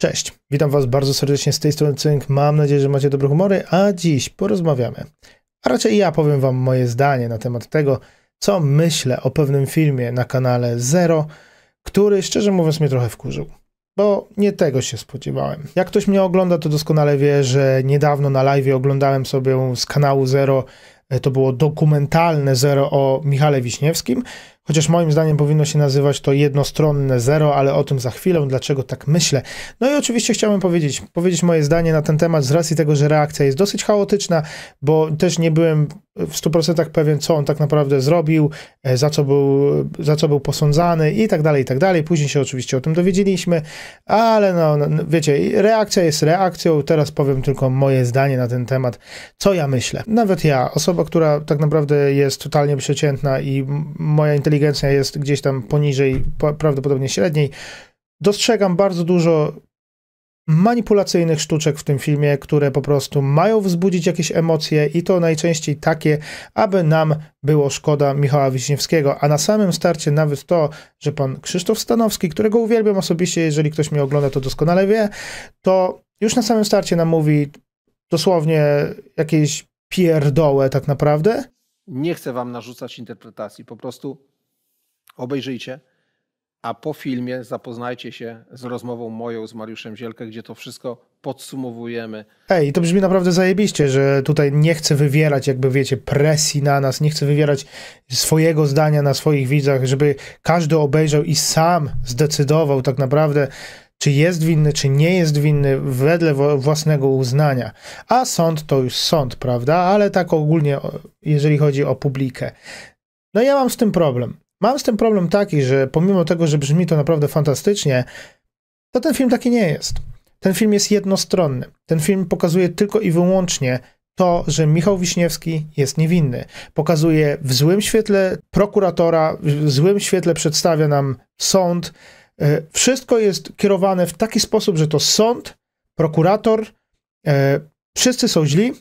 Cześć, witam Was bardzo serdecznie z tej strony Cynk. Mam nadzieję, że macie dobre humory, a dziś porozmawiamy. A raczej ja powiem Wam moje zdanie na temat tego, co myślę o pewnym filmie na kanale Zero, który szczerze mówiąc mnie trochę wkurzył. Bo nie tego się spodziewałem. Jak ktoś mnie ogląda, to doskonale wie, że niedawno na live oglądałem sobie z kanału Zero, e, to było dokumentalne Zero o Michale Wiśniewskim, Chociaż moim zdaniem powinno się nazywać to jednostronne zero, ale o tym za chwilę, dlaczego tak myślę. No i oczywiście chciałem powiedzieć, powiedzieć moje zdanie na ten temat z racji tego, że reakcja jest dosyć chaotyczna, bo też nie byłem w 100% pewien, co on tak naprawdę zrobił, e, za co był, za co był posądzany i tak dalej, i tak dalej. Później się oczywiście o tym dowiedzieliśmy, ale no, no, no wiecie, reakcja jest reakcją. Teraz powiem tylko moje zdanie na ten temat, co ja myślę. Nawet ja, osoba, która tak naprawdę jest totalnie przeciętna i moja inteligencja jest gdzieś tam poniżej, prawdopodobnie średniej, dostrzegam bardzo dużo manipulacyjnych sztuczek w tym filmie, które po prostu mają wzbudzić jakieś emocje i to najczęściej takie, aby nam było szkoda Michała Wiśniewskiego. A na samym starcie nawet to, że pan Krzysztof Stanowski, którego uwielbiam osobiście, jeżeli ktoś mnie ogląda, to doskonale wie, to już na samym starcie nam mówi dosłownie jakieś pierdołe, tak naprawdę. Nie chcę wam narzucać interpretacji, po prostu obejrzyjcie a po filmie zapoznajcie się z rozmową moją z Mariuszem Zielkę, gdzie to wszystko podsumowujemy. Ej, to brzmi naprawdę zajebiście, że tutaj nie chcę wywierać, jakby wiecie, presji na nas, nie chcę wywierać swojego zdania na swoich widzach, żeby każdy obejrzał i sam zdecydował tak naprawdę, czy jest winny, czy nie jest winny, wedle własnego uznania. A sąd to już sąd, prawda? Ale tak ogólnie, jeżeli chodzi o publikę. No ja mam z tym problem. Mam z tym problem taki, że pomimo tego, że brzmi to naprawdę fantastycznie, to ten film taki nie jest. Ten film jest jednostronny. Ten film pokazuje tylko i wyłącznie to, że Michał Wiśniewski jest niewinny. Pokazuje w złym świetle prokuratora, w złym świetle przedstawia nam sąd. E, wszystko jest kierowane w taki sposób, że to sąd, prokurator, e, wszyscy są źli,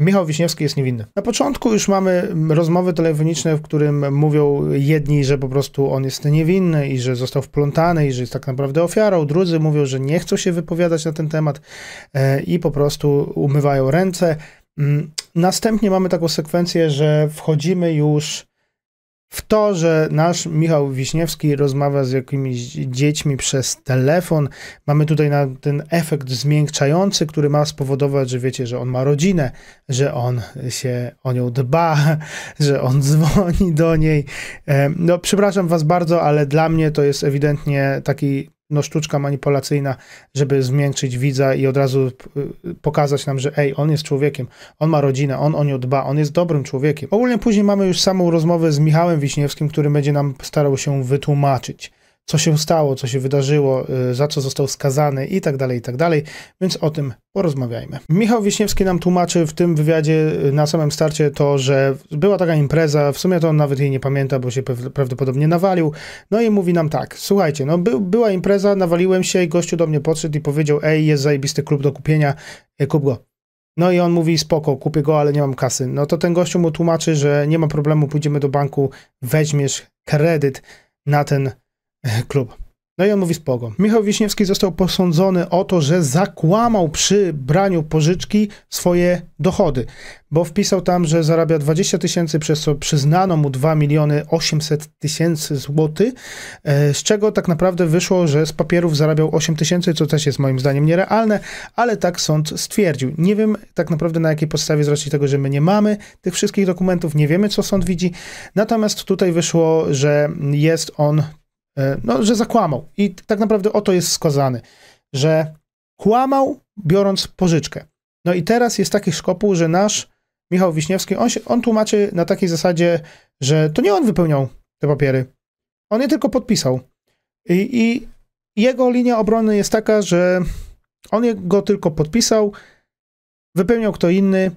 Michał Wiśniewski jest niewinny. Na początku już mamy rozmowy telefoniczne, w którym mówią jedni, że po prostu on jest niewinny i że został wplątany i że jest tak naprawdę ofiarą. Drudzy mówią, że nie chcą się wypowiadać na ten temat e, i po prostu umywają ręce. Mm, następnie mamy taką sekwencję, że wchodzimy już w to, że nasz Michał Wiśniewski rozmawia z jakimiś dziećmi przez telefon. Mamy tutaj ten efekt zmiękczający, który ma spowodować, że wiecie, że on ma rodzinę, że on się o nią dba, że on dzwoni do niej. E, no, przepraszam Was bardzo, ale dla mnie to jest ewidentnie taki no, sztuczka manipulacyjna, żeby zmiękczyć widza i od razu y, pokazać nam, że ej, on jest człowiekiem, on ma rodzinę, on o nią dba, on jest dobrym człowiekiem. Ogólnie później mamy już samą rozmowę z Michałem Wiśniewskim, który będzie nam starał się wytłumaczyć co się stało, co się wydarzyło, y, za co został skazany i tak dalej, i tak dalej, więc o tym porozmawiajmy. Michał Wiśniewski nam tłumaczy w tym wywiadzie y, na samym starcie to, że była taka impreza, w sumie to on nawet jej nie pamięta, bo się prawdopodobnie nawalił, no i mówi nam tak, słuchajcie, no by, była impreza, nawaliłem się i gościu do mnie podszedł i powiedział, ej, jest zajebisty klub do kupienia, y, kup go. No i on mówi, spoko, kupię go, ale nie mam kasy. No to ten gościu mu tłumaczy, że nie ma problemu, pójdziemy do banku, weźmiesz kredyt na ten klub. No i on mówi spoko. Michał Wiśniewski został posądzony o to, że zakłamał przy braniu pożyczki swoje dochody, bo wpisał tam, że zarabia 20 tysięcy, przez co przyznano mu 2 miliony 800 tysięcy złotych, e, z czego tak naprawdę wyszło, że z papierów zarabiał 8 tysięcy, co też jest moim zdaniem nierealne, ale tak sąd stwierdził. Nie wiem tak naprawdę na jakiej podstawie, z racji tego, że my nie mamy tych wszystkich dokumentów, nie wiemy co sąd widzi, natomiast tutaj wyszło, że jest on E, no, że zakłamał. I tak naprawdę o to jest skazany, że kłamał biorąc pożyczkę. No i teraz jest taki szkopuł, że nasz Michał Wiśniewski, on, się, on tłumaczy na takiej zasadzie, że to nie on wypełniał te papiery. On je tylko podpisał. I, i jego linia obrony jest taka, że on je, go tylko podpisał, wypełniał kto inny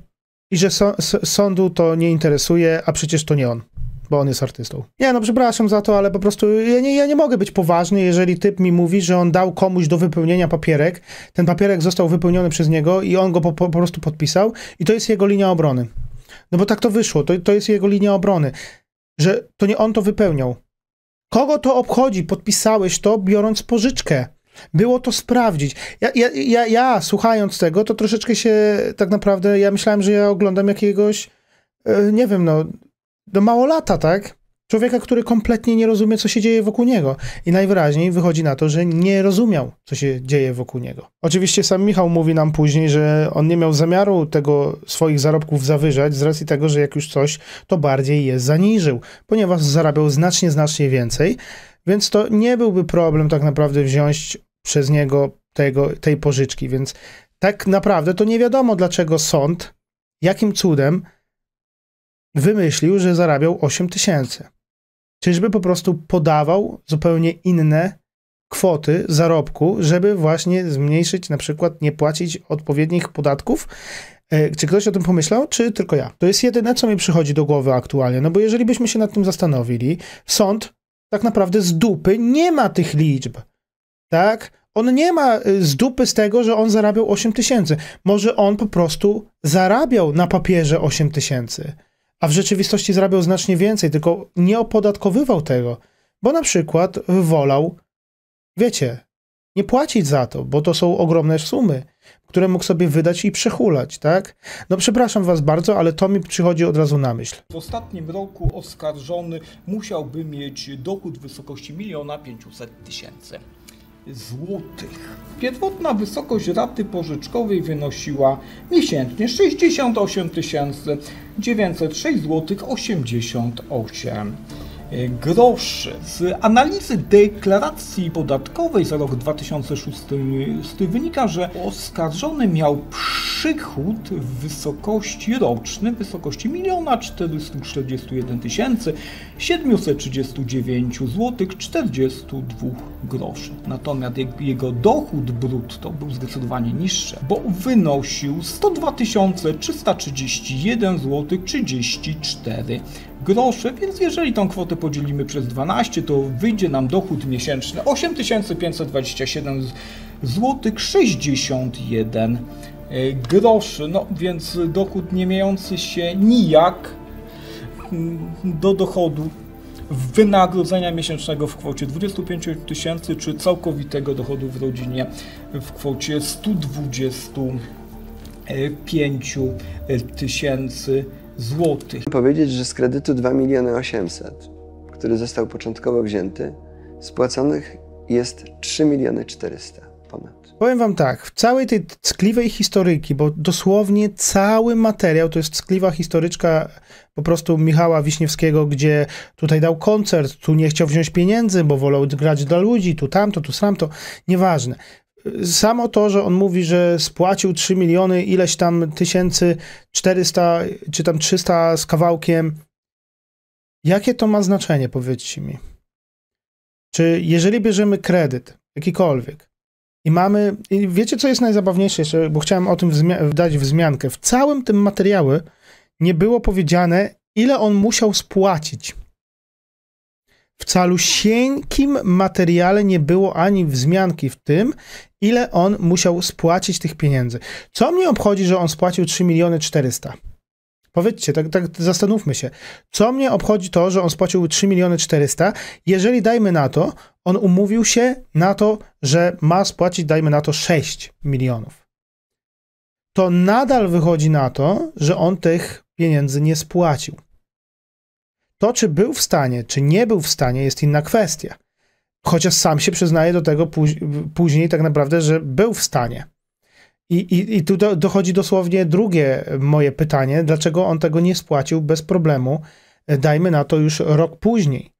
i że so, sądu to nie interesuje, a przecież to nie on bo on jest artystą. Nie, no przepraszam za to, ale po prostu ja nie, ja nie mogę być poważny, jeżeli typ mi mówi, że on dał komuś do wypełnienia papierek, ten papierek został wypełniony przez niego i on go po, po prostu podpisał i to jest jego linia obrony. No bo tak to wyszło, to, to jest jego linia obrony, że to nie on to wypełniał. Kogo to obchodzi? Podpisałeś to biorąc pożyczkę. Było to sprawdzić. Ja, ja, ja, ja, słuchając tego, to troszeczkę się tak naprawdę, ja myślałem, że ja oglądam jakiegoś, e, nie wiem, no, do małolata, tak? Człowieka, który kompletnie nie rozumie, co się dzieje wokół niego. I najwyraźniej wychodzi na to, że nie rozumiał, co się dzieje wokół niego. Oczywiście sam Michał mówi nam później, że on nie miał zamiaru tego swoich zarobków zawyżać, z racji tego, że jak już coś, to bardziej je zaniżył, ponieważ zarabiał znacznie, znacznie więcej. Więc to nie byłby problem tak naprawdę wziąć przez niego tego, tej pożyczki. Więc tak naprawdę to nie wiadomo, dlaczego sąd, jakim cudem wymyślił, że zarabiał 8 tysięcy. Czyżby po prostu podawał zupełnie inne kwoty zarobku, żeby właśnie zmniejszyć, na przykład nie płacić odpowiednich podatków? E, czy ktoś o tym pomyślał, czy tylko ja? To jest jedyne, co mi przychodzi do głowy aktualnie, no bo jeżeli byśmy się nad tym zastanowili, sąd tak naprawdę z dupy nie ma tych liczb, tak? On nie ma e, z dupy z tego, że on zarabiał 8 tysięcy. Może on po prostu zarabiał na papierze 8 tysięcy a w rzeczywistości zarabiał znacznie więcej, tylko nie opodatkowywał tego, bo na przykład wolał, wiecie, nie płacić za to, bo to są ogromne sumy, które mógł sobie wydać i przechulać, tak? No przepraszam was bardzo, ale to mi przychodzi od razu na myśl. W ostatnim roku oskarżony musiałby mieć dochód w wysokości miliona 500 tysięcy złotych. Pierwotna wysokość raty pożyczkowej wynosiła miesięcznie 68 tysięcy, 906 ,88 zł groszy. Z analizy deklaracji podatkowej za rok 2006 wynika, że oskarżony miał przychód w wysokości rocznej w wysokości 1 441 739 zł 42 groszy. Natomiast jego dochód brutto był zdecydowanie niższy, bo wynosił 102 331 zł 34 groszy, więc jeżeli tą kwotę podzielimy przez 12, to wyjdzie nam dochód miesięczny 8527 złotych 61 e, groszy. No więc dochód nie miejący się nijak mm, do dochodu wynagrodzenia miesięcznego w kwocie 25 tysięcy czy całkowitego dochodu w rodzinie w kwocie 125 e, tysięcy złotych. Powiedzieć, że z kredytu 2 miliony 800, który został początkowo wzięty, spłaconych jest 3 miliony 400 ponad. Powiem wam tak, w całej tej tkliwej historyki, bo dosłownie cały materiał to jest tkliwa historyczka po prostu Michała Wiśniewskiego, gdzie tutaj dał koncert, tu nie chciał wziąć pieniędzy, bo wolał grać dla ludzi, tu tamto, tu samto, nieważne samo to, że on mówi, że spłacił 3 miliony ileś tam tysięcy 400 czy tam 300 z kawałkiem, jakie to ma znaczenie, powiedzcie mi? Czy jeżeli bierzemy kredyt, jakikolwiek, i mamy, i wiecie co jest najzabawniejsze bo chciałem o tym dać wzmiankę. W całym tym materiału nie było powiedziane, ile on musiał spłacić. W sienkim materiale nie było ani wzmianki w tym, ile on musiał spłacić tych pieniędzy. Co mnie obchodzi, że on spłacił 3 miliony 400? Powiedzcie, tak, tak zastanówmy się. Co mnie obchodzi to, że on spłacił 3 miliony 400, jeżeli dajmy na to, on umówił się na to, że ma spłacić, dajmy na to 6 milionów. To nadal wychodzi na to, że on tych pieniędzy nie spłacił. To, czy był w stanie, czy nie był w stanie, jest inna kwestia. Chociaż sam się przyznaje do tego później, tak naprawdę, że był w stanie. I, i, i tu do, dochodzi dosłownie drugie moje pytanie: dlaczego on tego nie spłacił bez problemu? E, dajmy na to już rok później,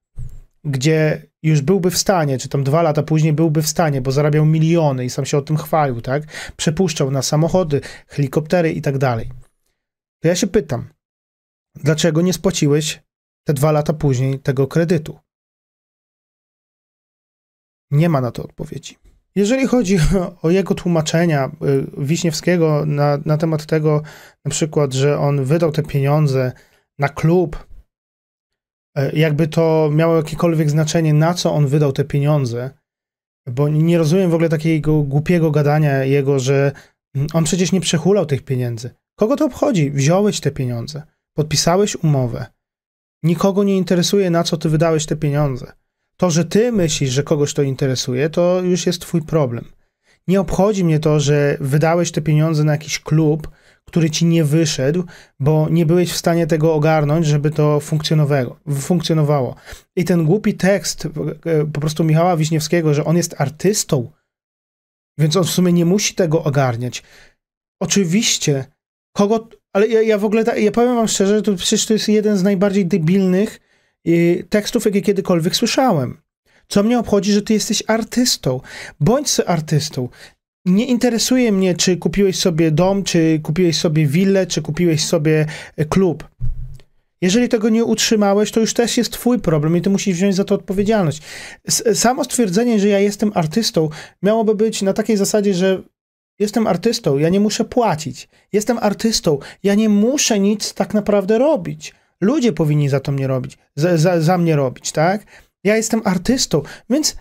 gdzie już byłby w stanie, czy tam dwa lata później byłby w stanie, bo zarabiał miliony i sam się o tym chwalił, tak? Przepuszczał na samochody, helikoptery i tak dalej. To ja się pytam, dlaczego nie spłaciłeś te dwa lata później tego kredytu? Nie ma na to odpowiedzi. Jeżeli chodzi o jego tłumaczenia y, Wiśniewskiego na, na temat tego, na przykład, że on wydał te pieniądze na klub, y, jakby to miało jakiekolwiek znaczenie, na co on wydał te pieniądze, bo nie rozumiem w ogóle takiego głupiego gadania jego, że mm, on przecież nie przehulał tych pieniędzy. Kogo to obchodzi? Wziąłeś te pieniądze, podpisałeś umowę, Nikogo nie interesuje, na co ty wydałeś te pieniądze. To, że ty myślisz, że kogoś to interesuje, to już jest twój problem. Nie obchodzi mnie to, że wydałeś te pieniądze na jakiś klub, który ci nie wyszedł, bo nie byłeś w stanie tego ogarnąć, żeby to funkcjonowało. I ten głupi tekst e, po prostu Michała Wiśniewskiego, że on jest artystą, więc on w sumie nie musi tego ogarniać. Oczywiście, kogo ale ja, ja w ogóle, ta, ja powiem wam szczerze, to przecież to jest jeden z najbardziej debilnych y, tekstów, jakie kiedykolwiek słyszałem. Co mnie obchodzi, że ty jesteś artystą. Bądź artystą. Nie interesuje mnie, czy kupiłeś sobie dom, czy kupiłeś sobie willę, czy kupiłeś sobie e, klub. Jeżeli tego nie utrzymałeś, to już też jest twój problem i ty musisz wziąć za to odpowiedzialność. S samo stwierdzenie, że ja jestem artystą, miałoby być na takiej zasadzie, że Jestem artystą, ja nie muszę płacić. Jestem artystą, ja nie muszę nic tak naprawdę robić. Ludzie powinni za to mnie robić, za, za, za mnie robić, tak? Ja jestem artystą, więc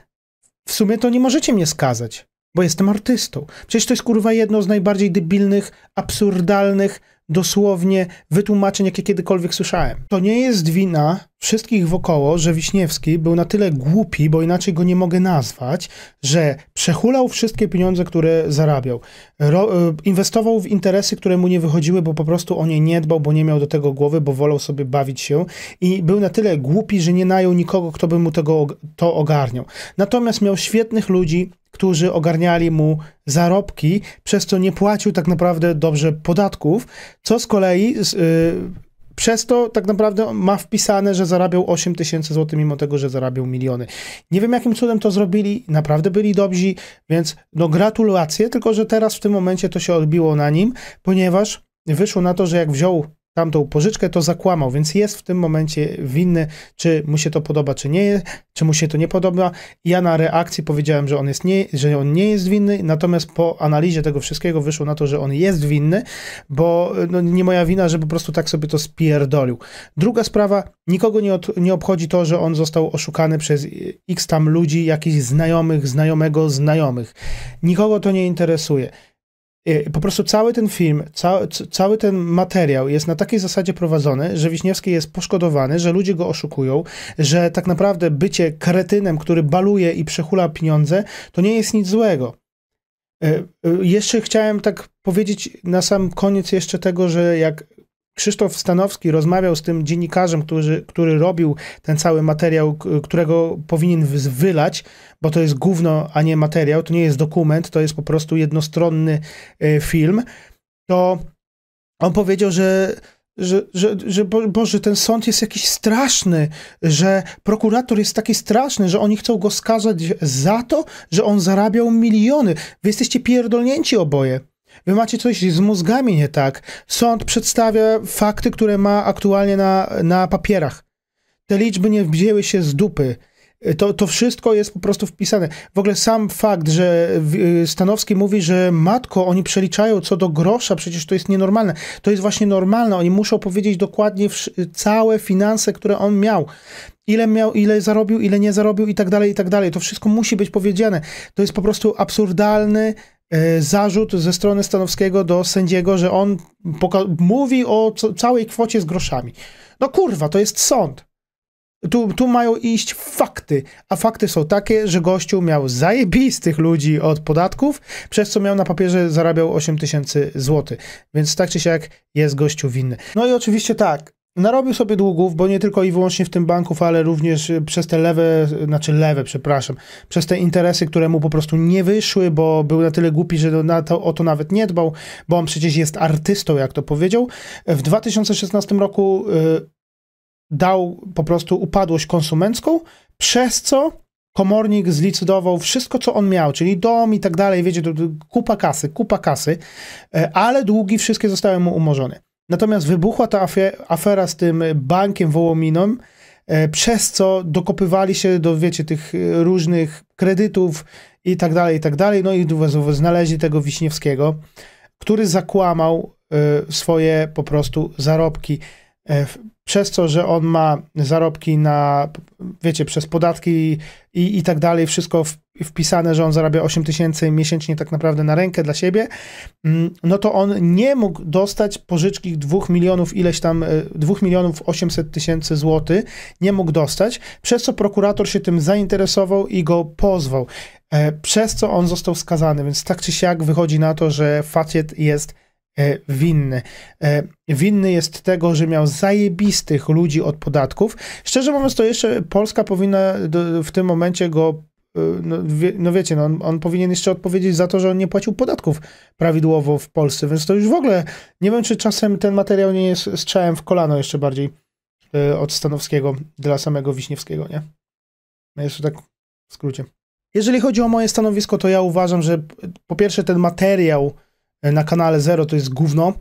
w sumie to nie możecie mnie skazać bo jestem artystą. Przecież to jest kurwa jedno z najbardziej debilnych, absurdalnych, dosłownie wytłumaczeń, jakie kiedykolwiek słyszałem. To nie jest wina wszystkich wokoło, że Wiśniewski był na tyle głupi, bo inaczej go nie mogę nazwać, że przehulał wszystkie pieniądze, które zarabiał. Ro e, inwestował w interesy, które mu nie wychodziły, bo po prostu o nie nie dbał, bo nie miał do tego głowy, bo wolał sobie bawić się i był na tyle głupi, że nie najął nikogo, kto by mu tego, to ogarniał. Natomiast miał świetnych ludzi, którzy ogarniali mu zarobki, przez co nie płacił tak naprawdę dobrze podatków, co z kolei yy, przez to tak naprawdę ma wpisane, że zarabiał 8 tysięcy złotych, mimo tego, że zarabiał miliony. Nie wiem, jakim cudem to zrobili, naprawdę byli dobrzy, więc no gratulacje, tylko że teraz w tym momencie to się odbiło na nim, ponieważ wyszło na to, że jak wziął tamtą pożyczkę, to zakłamał, więc jest w tym momencie winny, czy mu się to podoba, czy nie, czy mu się to nie podoba. Ja na reakcji powiedziałem, że on, jest nie, że on nie jest winny, natomiast po analizie tego wszystkiego wyszło na to, że on jest winny, bo no, nie moja wina, że po prostu tak sobie to spierdolił. Druga sprawa, nikogo nie, od, nie obchodzi to, że on został oszukany przez x tam ludzi, jakichś znajomych, znajomego, znajomych. Nikogo to nie interesuje. Y, po prostu cały ten film, cały, cały ten materiał jest na takiej zasadzie prowadzony, że Wiśniewski jest poszkodowany, że ludzie go oszukują, że tak naprawdę bycie kretynem, który baluje i przechula pieniądze, to nie jest nic złego. Y, y, jeszcze chciałem tak powiedzieć na sam koniec jeszcze tego, że jak Krzysztof Stanowski rozmawiał z tym dziennikarzem, który, który robił ten cały materiał, którego powinien wylać, bo to jest gówno, a nie materiał, to nie jest dokument, to jest po prostu jednostronny y, film, to on powiedział, że że, że, że bo, Boże, ten sąd jest jakiś straszny, że prokurator jest taki straszny, że oni chcą go skazać za to, że on zarabiał miliony. Wy jesteście pierdolnięci oboje. Wy macie coś z mózgami nie tak. Sąd przedstawia fakty, które ma aktualnie na, na papierach. Te liczby nie wzięły się z dupy. To, to wszystko jest po prostu wpisane. W ogóle sam fakt, że y, Stanowski mówi, że matko, oni przeliczają co do grosza, przecież to jest nienormalne. To jest właśnie normalne. Oni muszą powiedzieć dokładnie całe finanse, które on miał. Ile miał, ile zarobił, ile nie zarobił i tak dalej, i tak dalej. To wszystko musi być powiedziane. To jest po prostu absurdalny E, zarzut ze strony Stanowskiego do sędziego, że on mówi o całej kwocie z groszami. No kurwa, to jest sąd. Tu, tu mają iść fakty, a fakty są takie, że gościu miał zajebistych ludzi od podatków, przez co miał na papierze zarabiał 8 tysięcy złotych. Więc tak czy siak jest gościu winny. No i oczywiście tak, Narobił sobie długów, bo nie tylko i wyłącznie w tym banku, ale również y, przez te lewe, znaczy lewe, przepraszam, przez te interesy, które mu po prostu nie wyszły, bo był na tyle głupi, że na to, o to nawet nie dbał, bo on przecież jest artystą, jak to powiedział. W 2016 roku y, dał po prostu upadłość konsumencką, przez co komornik zlicydował wszystko, co on miał, czyli dom i tak dalej, wiecie, kupa kasy, kupa kasy, y, ale długi wszystkie zostały mu umorzone. Natomiast wybuchła ta afera z tym bankiem Wołominem, przez co dokopywali się do, wiecie, tych e, różnych kredytów i tak dalej, i tak dalej. No i znaleźli tego Wiśniewskiego, który zakłamał e, swoje po prostu zarobki e, przez to, że on ma zarobki na, wiecie, przez podatki i, i tak dalej, wszystko wpisane, że on zarabia 8 tysięcy miesięcznie tak naprawdę na rękę dla siebie, mm, no to on nie mógł dostać pożyczki 2 milionów ileś tam, 2 e, milionów 800 tysięcy złotych, nie mógł dostać, przez co prokurator się tym zainteresował i go pozwał, e, przez co on został skazany, więc tak czy siak wychodzi na to, że facet jest E, winny. E, winny jest tego, że miał zajebistych ludzi od podatków. Szczerze mówiąc, to jeszcze Polska powinna w tym momencie go e, no, wie, no, wiecie, no, on, on, powinien jeszcze odpowiedzieć za to, że on nie płacił podatków prawidłowo w Polsce, więc to już w ogóle nie wiem, czy czasem ten materiał nie jest strzałem w kolano jeszcze bardziej y, od Stanowskiego dla samego Wiśniewskiego, nie? No jeszcze tak w skrócie. Jeżeli chodzi o moje stanowisko, to ja uważam, że po pierwsze ten materiał E, na kanale Zero to jest gówno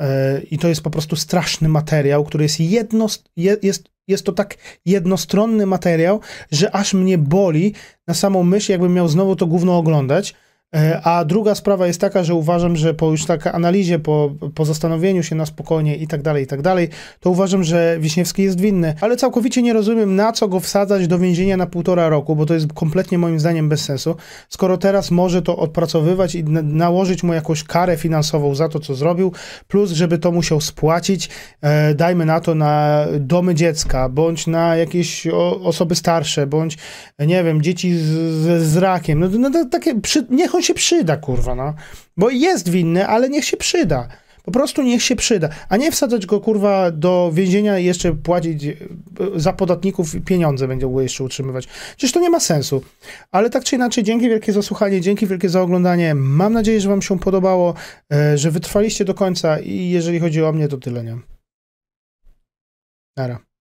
e, i to jest po prostu straszny materiał, który jest jedno, jest, jest to tak jednostronny materiał, że aż mnie boli na samą myśl, jakbym miał znowu to gówno oglądać. E, a druga sprawa jest taka, że uważam, że po już takiej analizie, po, po zastanowieniu się na spokojnie i tak dalej, i tak dalej, to uważam, że Wiśniewski jest winny. Ale całkowicie nie rozumiem, na co go wsadzać do więzienia na półtora roku, bo to jest kompletnie moim zdaniem bez sensu. Skoro teraz może to odpracowywać i na nałożyć mu jakąś karę finansową za to, co zrobił, plus żeby to musiał spłacić, e, dajmy na to na domy dziecka, bądź na jakieś o, osoby starsze, bądź, nie wiem, dzieci z, z, z rakiem. No, no, no takie, przy, niech on się przyda, kurwa, no. Bo jest winny, ale niech się przyda. Po prostu niech się przyda. A nie wsadzać go, kurwa, do więzienia i jeszcze płacić e, za podatników pieniądze będzie go jeszcze utrzymywać. Przecież to nie ma sensu. Ale tak czy inaczej, dzięki wielkie za słuchanie, dzięki wielkie za oglądanie. Mam nadzieję, że wam się podobało, e, że wytrwaliście do końca i jeżeli chodzi o mnie, to tyle, nie? Nara.